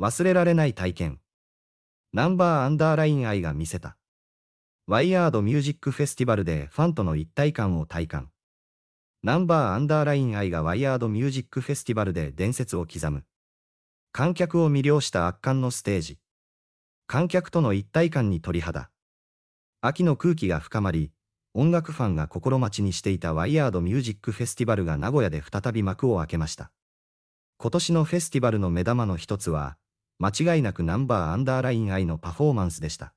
忘れられない体験。ナンバーアンダーライン愛が見せた。ワイヤードミュージックフェスティバルでファンとの一体感を体感。ナンバーアンダーライン愛がワイヤードミュージックフェスティバルで伝説を刻む。観客を魅了した圧巻のステージ。観客との一体感に鳥肌。秋の空気が深まり、音楽ファンが心待ちにしていたワイヤードミュージックフェスティバルが名古屋で再び幕を開けました。今年のフェスティバルの目玉の一つは、間違いなくナンバーアンダーライン I のパフォーマンスでした。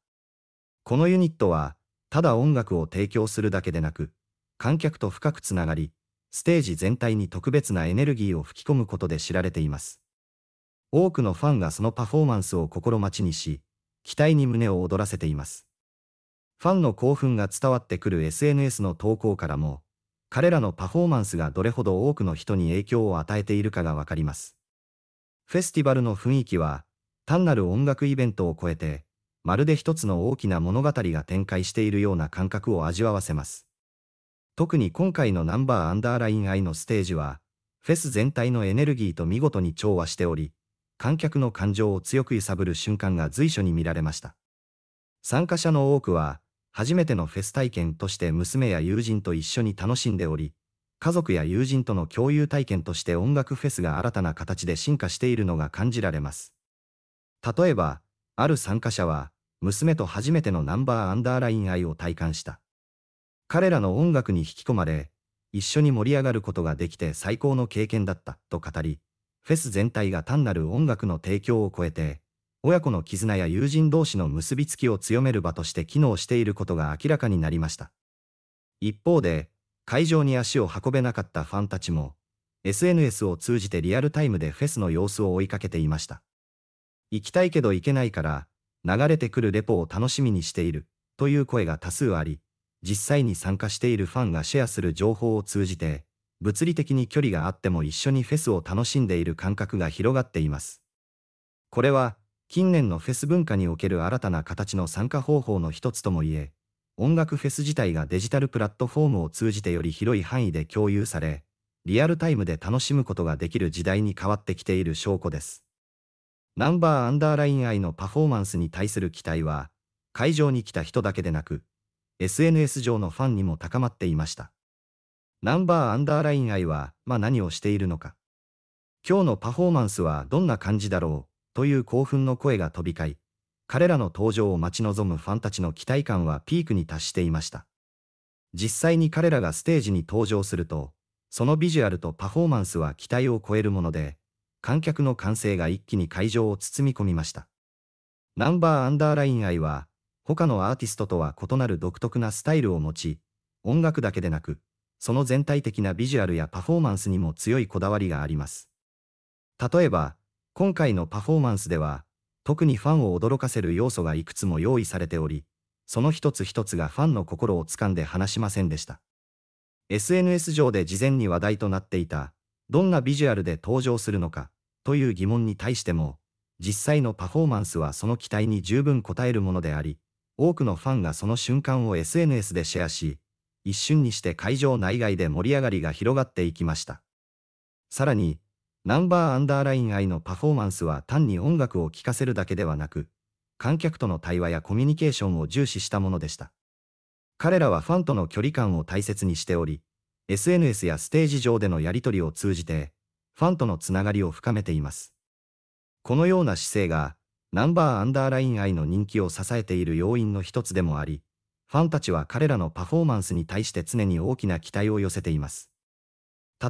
このユニットは、ただ音楽を提供するだけでなく、観客と深くつながり、ステージ全体に特別なエネルギーを吹き込むことで知られています。多くのファンがそのパフォーマンスを心待ちにし、期待に胸を躍らせています。ファンの興奮が伝わってくる SNS の投稿からも、彼らのパフォーマンスがどれほど多くの人に影響を与えているかがわかります。フェスティバルの雰囲気は、単なる音楽イベントを超えて、まるで一つの大きな物語が展開しているような感覚を味わわせます。特に今回のナンバーアンダーライン愛のステージは、フェス全体のエネルギーと見事に調和しており、観客の感情を強く揺さぶる瞬間が随所に見られました。参加者の多くは、初めてのフェス体験として娘や友人と一緒に楽しんでおり、家族や友人との共有体験として音楽フェスが新たな形で進化しているのが感じられます。例えば、ある参加者は、娘と初めてのナンバーアンダーライン愛を体感した。彼らの音楽に引き込まれ、一緒に盛り上がることができて最高の経験だったと語り、フェス全体が単なる音楽の提供を超えて、親子の絆や友人同士の結びつきを強める場として機能していることが明らかになりました。一方で、会場に足を運べなかったファンたちも、SNS を通じてリアルタイムでフェスの様子を追いかけていました。行きたいけど行けないから、流れてくるレポを楽しみにしている、という声が多数あり、実際に参加しているファンがシェアする情報を通じて、物理的に距離があっても一緒にフェスを楽しんでいる感覚が広がっています。これは、近年のフェス文化における新たな形の参加方法の一つともいえ、音楽フェス自体がデジタルプラットフォームを通じてより広い範囲で共有され、リアルタイムで楽しむことができる時代に変わってきている証拠です。ナンバーアンダーライン愛のパフォーマンスに対する期待は、会場に来た人だけでなく、SNS 上のファンにも高まっていました。ナンバーアンダーライン愛は、まあ、何をしているのか。今日のパフォーマンスはどんな感じだろう、という興奮の声が飛び交い、彼らの登場を待ち望むファンたちの期待感はピークに達していました。実際に彼らがステージに登場すると、そのビジュアルとパフォーマンスは期待を超えるもので、観客の歓声が一気に会場を包み込みました。ナンバーアンダーライン愛は、他のアーティストとは異なる独特なスタイルを持ち、音楽だけでなく、その全体的なビジュアルやパフォーマンスにも強いこだわりがあります。例えば、今回のパフォーマンスでは、特にファンを驚かせる要素がいくつも用意されており、その一つ一つがファンの心をつかんで話しませんでした。SNS 上で事前に話題となっていた、どんなビジュアルで登場するのか、という疑問に対しても、実際のパフォーマンスはその期待に十分応えるものであり、多くのファンがその瞬間を SNS でシェアし、一瞬にして会場内外で盛り上がりが広がっていきました。さらに、ナンバーアンダーライン愛のパフォーマンスは単に音楽を聴かせるだけではなく、観客との対話やコミュニケーションを重視したものでした。彼らはファンとの距離感を大切にしており、SNS やステージ上でのやり取りを通じて、ファンとのつながりを深めています。このような姿勢が、ナンバーアンダーライン愛の人気を支えている要因の一つでもあり、ファンたちは彼らのパフォーマンスに対して常に大きな期待を寄せています。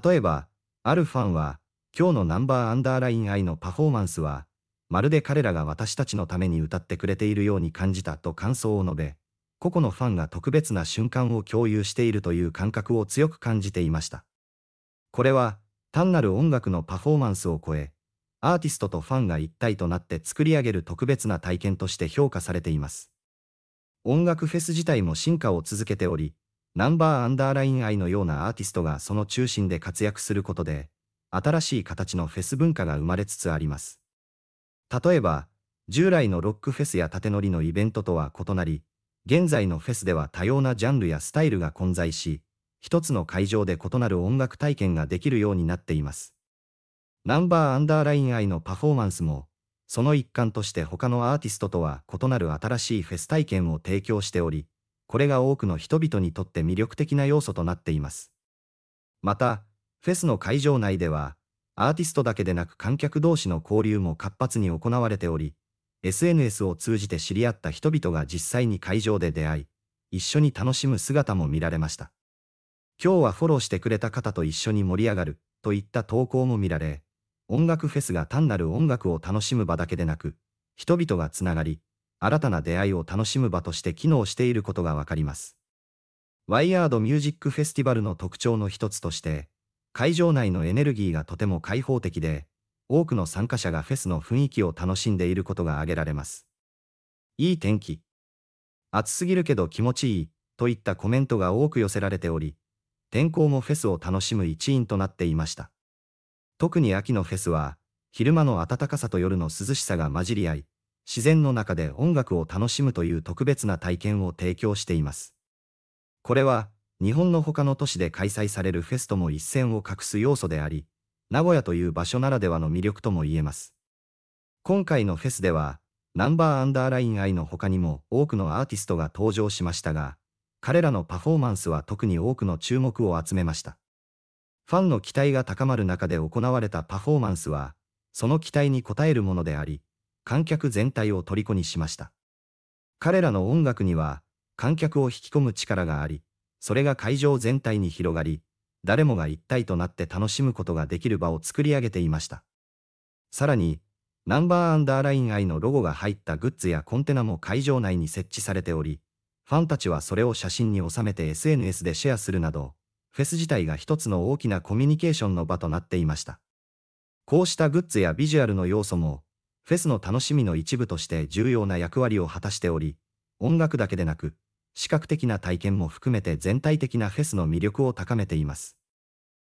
例えば、あるファンは、今日のナンバーアンダーライン愛のパフォーマンスは、まるで彼らが私たちのために歌ってくれているように感じたと感想を述べ、個々のファンが特別な瞬間を共有しているという感覚を強く感じていました。これは、単なる音楽のパフォーマンスを超え、アーティストとファンが一体となって作り上げる特別な体験として評価されています。音楽フェス自体も進化を続けており、ナンバーアンダーライン愛のようなアーティストがその中心で活躍することで、新しい形のフェス文化が生まれつつあります。例えば、従来のロックフェスや縦乗りのイベントとは異なり、現在のフェスでは多様なジャンルやスタイルが混在し、一つの会場で異なる音楽体験ができるようになっています。ナンバーアンダーライン愛のパフォーマンスも、その一環として他のアーティストとは異なる新しいフェス体験を提供しており、これが多くの人々にとって魅力的な要素となっています。また、フェスの会場内では、アーティストだけでなく観客同士の交流も活発に行われており、SNS を通じて知り合った人々が実際に会場で出会い、一緒に楽しむ姿も見られました。今日はフォローしてくれた方と一緒に盛り上がる、といった投稿も見られ、音楽フェスが単なる音楽を楽しむ場だけでなく、人々がつながり、新たな出会いを楽しむ場として機能していることがわかります。ワイヤードミュージックフェスティバルの特徴の一つとして、会場内のエネルギーがとても開放的で、多くの参加者がフェスの雰囲気を楽しんでいることが挙げられます。いい天気。暑すぎるけど気持ちいい、といったコメントが多く寄せられており、天候もフェスを楽しむ一因となっていました。特に秋のフェスは、昼間の暖かさと夜の涼しさが混じり合い、自然の中で音楽を楽しむという特別な体験を提供しています。これは、日本の他の都市で開催されるフェスとも一線を画す要素であり、名古屋という場所ならではの魅力とも言えます。今回のフェスでは、ナンバーアンダーライン愛の他にも多くのアーティストが登場しましたが、彼らのパフォーマンスは特に多くの注目を集めました。ファンの期待が高まる中で行われたパフォーマンスは、その期待に応えるものであり、観客全体を虜にしました。彼らの音楽には、観客を引き込む力があり、それが会場全体に広がり、誰もが一体となって楽しむことができる場を作り上げていました。さらに、ナンバーアンダーライン I のロゴが入ったグッズやコンテナも会場内に設置されており、ファンたちはそれを写真に収めて SNS でシェアするなど、フェス自体が一つの大きなコミュニケーションの場となっていました。こうしたグッズやビジュアルの要素も、フェスの楽しみの一部として重要な役割を果たしており、音楽だけでなく、視覚的な体験も含めて全体的なフェスの魅力を高めています。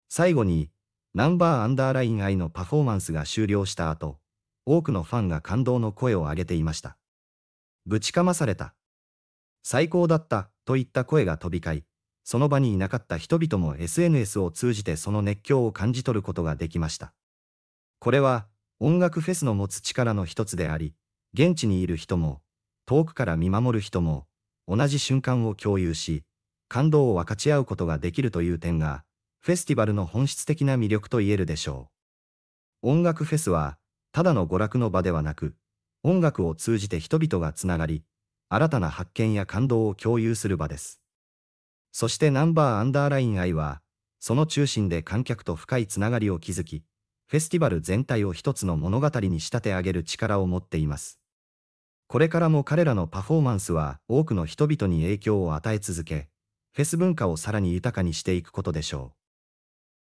最後に、ナンバーアンダーライン愛のパフォーマンスが終了した後、多くのファンが感動の声を上げていました。ぶちかまされた。最高だった、といった声が飛び交い、その場にいなかった人々も SNS を通じてその熱狂を感じ取ることができました。これは、音楽フェスの持つ力の一つであり、現地にいる人も、遠くから見守る人も、同じ瞬間を共有し、感動を分かち合うことができるという点が、フェスティバルの本質的な魅力と言えるでしょう。音楽フェスは、ただの娯楽の場ではなく、音楽を通じて人々がつながり、新たな発見や感動を共有する場です。そしてナンバーアンダーライン愛は、その中心で観客と深いつながりを築き、フェスティバル全体を一つの物語に仕立て上げる力を持っています。これからも彼らのパフォーマンスは多くの人々に影響を与え続け、フェス文化をさらに豊かにしていくことでしょう。